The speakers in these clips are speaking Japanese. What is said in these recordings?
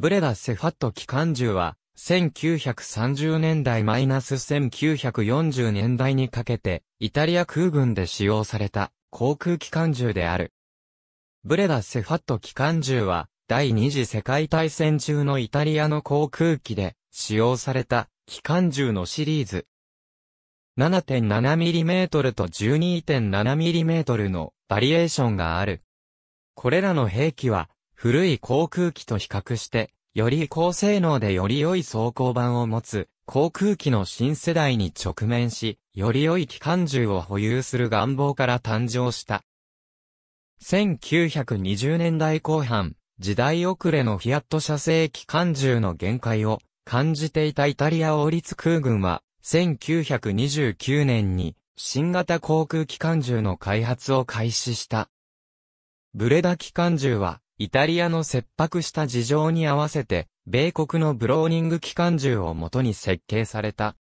ブレダ・セファット機関銃は、1930年代マイナス1940年代にかけて、イタリア空軍で使用された航空機関銃である。ブレダ・セファット機関銃は、第二次世界大戦中のイタリアの航空機で使用された機関銃のシリーズ。7.7mm と 12.7mm のバリエーションがある。これらの兵器は古い航空機と比較してより高性能でより良い走行版を持つ、航空機の新世代に直面し、より良い機関銃を保有する願望から誕生した。1920年代後半、時代遅れのフィアット社製機関銃の限界を感じていたイタリア王立空軍は、1929年に新型航空機関銃の開発を開始した。ブレダ機関銃はイタリアの切迫した事情に合わせて、米国のブローニング機関銃をもとに設計された。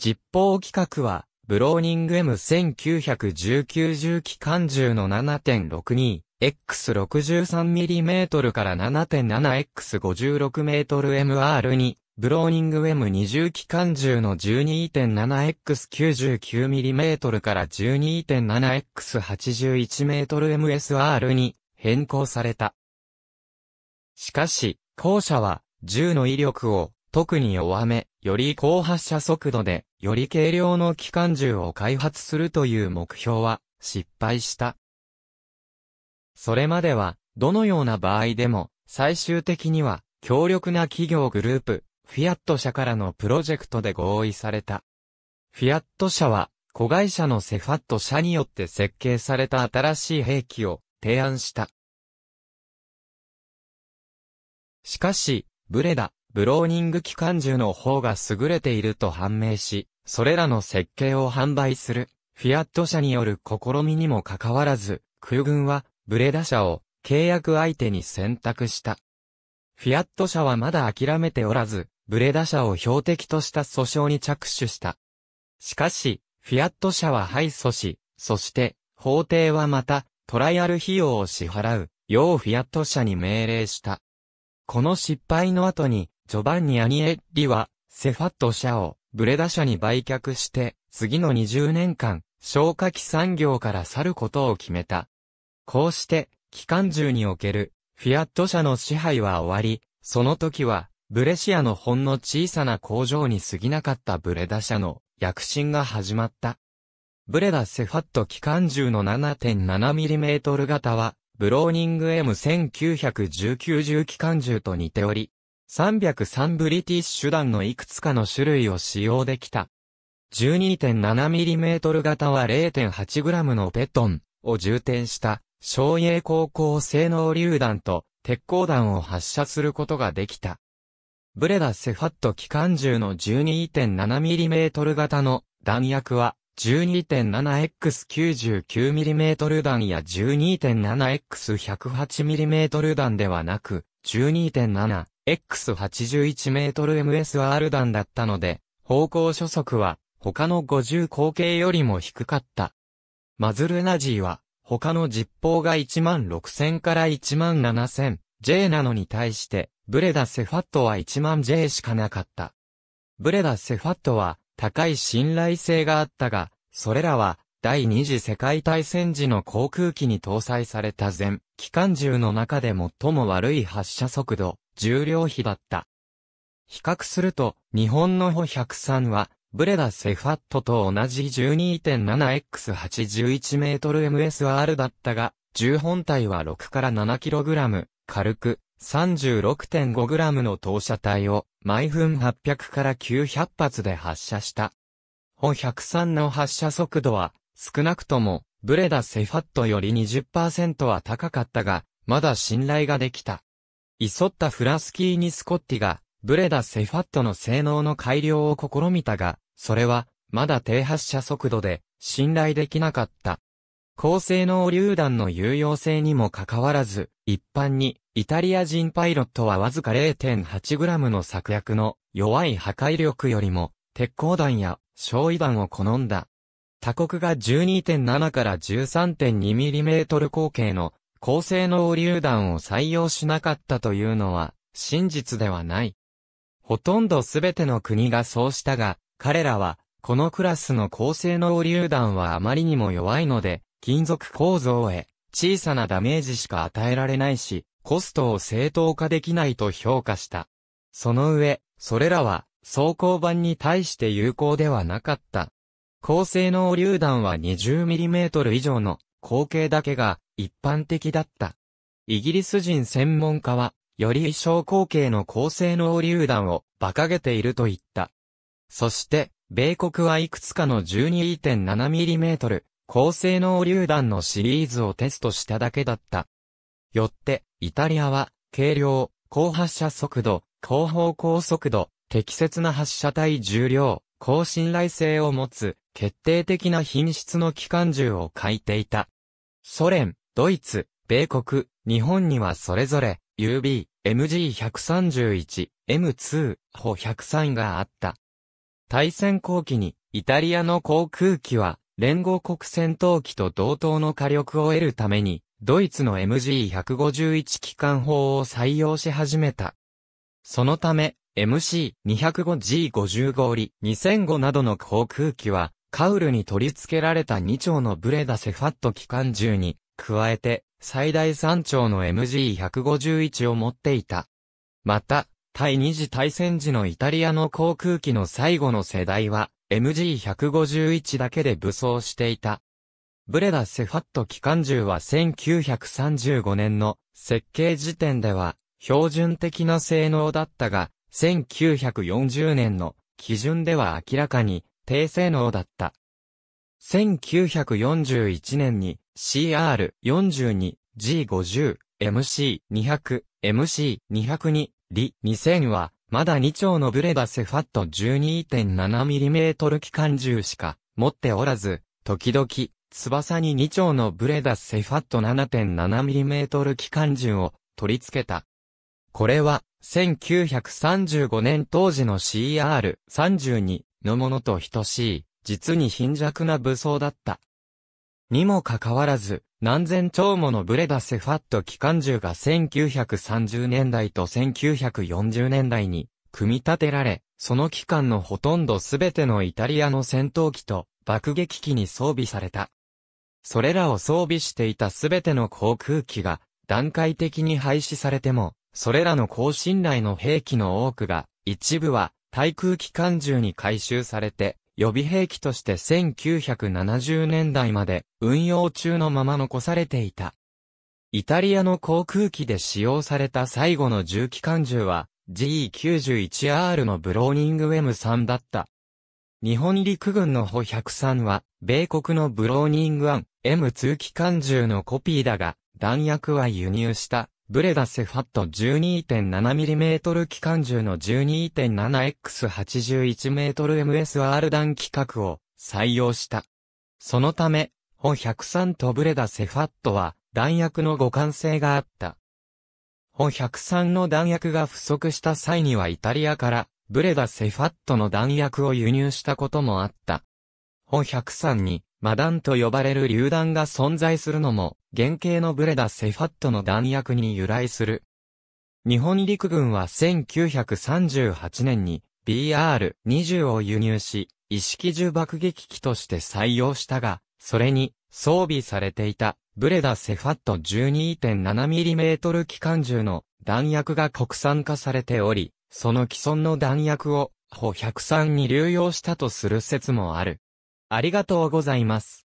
実報規格は、ブローニング M1919 銃機関銃の 7.62X63mm から 7.7X56mm に、ブローニング M20 機関銃の 12.7X99mm から1 2 7 x 8 1 m MSR に、変更された。しかし、後者は、銃の威力を、特に弱め、より高発射速度で、より軽量の機関銃を開発するという目標は、失敗した。それまでは、どのような場合でも、最終的には、強力な企業グループ、フィアット社からのプロジェクトで合意された。フィアット社は、子会社のセファット社によって設計された新しい兵器を提案した。しかし、ブレダ、ブローニング機関銃の方が優れていると判明し、それらの設計を販売する、フィアット社による試みにもかかわらず、空軍は、ブレダ社を契約相手に選択した。フィアット社はまだ諦めておらず、ブレダ社を標的とした訴訟に着手した。しかし、フィアット社は敗訴し、そして、法廷はまた、トライアル費用を支払う、ようフィアット社に命令した。この失敗の後に、ジョバンニ・アニエッリは、セファット社を、ブレダ社に売却して、次の20年間、消火器産業から去ることを決めた。こうして、機関銃における、フィアット社の支配は終わり、その時は、ブレシアのほんの小さな工場に過ぎなかったブレダ社の躍進が始まった。ブレダセファット機関銃の 7.7mm 型は、ブローニング M1919 銃機関銃と似ており、303ブリティッシュ弾のいくつかの種類を使用できた。12.7mm 型は 0.8g のペトンを充填した省営高校性能榴弾と鉄鋼弾を発射することができた。ブレダセファット機関銃の 12.7mm 型の弾薬は 12.7x99mm 弾や 12.7x108mm 弾ではなく、12.7x81mmSR 弾だったので、方向初速は他の50口径よりも低かった。マズルナジーは、他の実砲が16000から 17000J なのに対して、ブレダ・セファットは1万 J しかなかった。ブレダ・セファットは、高い信頼性があったが、それらは第二次世界大戦時の航空機に搭載された全機関銃の中で最も悪い発射速度、重量比だった。比較すると、日本のホ103は、ブレダ・セファットと同じ 12.7x81 メートル MSR だったが、銃本体は6から 7kg、軽く、36.5g の投射体を毎分800から900発で発射した。ホ103の発射速度は少なくともブレダ・セファットより20%は高かったが、まだ信頼ができた。急ったフラスキーニ・スコッティがブレダ・セファットの性能の改良を試みたが、それはまだ低発射速度で信頼できなかった。高性能榴弾の有用性にもかかわらず、一般にイタリア人パイロットはわずか 0.8g の策略の弱い破壊力よりも鉄鋼弾や焼夷弾を好んだ。他国が12.7から 13.2mm 口径の高性能榴弾を採用しなかったというのは真実ではない。ほとんどすべての国がそうしたが、彼らはこのクラスの高性能榴弾はあまりにも弱いので、金属構造へ小さなダメージしか与えられないし、コストを正当化できないと評価した。その上、それらは、装甲板に対して有効ではなかった。高性能榴弾は 20mm 以上の口径だけが一般的だった。イギリス人専門家は、より小口径の高性能榴弾を馬鹿げていると言った。そして、米国はいくつかの 12.7mm 高性能榴弾のシリーズをテストしただけだった。よって、イタリアは、軽量、高発射速度、高方向速度、適切な発射体重量、高信頼性を持つ、決定的な品質の機関銃を書いていた。ソ連、ドイツ、米国、日本にはそれぞれ、UB、MG131、M2、ホ103があった。対戦後期に、イタリアの航空機は、連合国戦闘機と同等の火力を得るために、ドイツの MG151 機関砲を採用し始めた。そのため、MC205G55 リ2005などの航空機は、カウルに取り付けられた2丁のブレダセファット機関銃に、加えて、最大3丁の MG151 を持っていた。また、対二次大戦時のイタリアの航空機の最後の世代は、MG151 だけで武装していた。ブレダ・セファット機関銃は1935年の設計時点では標準的な性能だったが、1940年の基準では明らかに低性能だった。1941年に CR42G50、MC200、MC202、リ2000はまだ2丁のブレダセファット 12.7mm 機関銃しか持っておらず、時々翼に2丁のブレダスセファット 7.7mm 機関銃を取り付けた。これは、1935年当時の CR32 のものと等しい、実に貧弱な武装だった。にもかかわらず、何千丁ものブレダセファット機関銃が1930年代と1940年代に組み立てられ、その機関のほとんどすべてのイタリアの戦闘機と爆撃機に装備された。それらを装備していたすべての航空機が段階的に廃止されても、それらの高信頼の兵器の多くが、一部は対空機関銃に回収されて、予備兵器として1970年代まで運用中のまま残されていた。イタリアの航空機で使用された最後の重機関銃は GE91R のブローニング M3 だった。日本陸軍の歩103は、米国のブローニング案 M 通機関銃のコピーだが、弾薬は輸入した、ブレダセファット 12.7mm 機関銃の 12.7x81mm MSR 弾規格を採用した。そのため、ホ103とブレダセファットは弾薬の互換性があった。ホ103の弾薬が不足した際にはイタリアからブレダセファットの弾薬を輸入したこともあった。ホ103にマダンと呼ばれる榴弾が存在するのも、原型のブレダ・セファットの弾薬に由来する。日本陸軍は1938年に BR-20 を輸入し、意識銃爆撃機として採用したが、それに装備されていたブレダ・セファット 12.7mm 機関銃の弾薬が国産化されており、その既存の弾薬を、歩103に流用したとする説もある。ありがとうございます。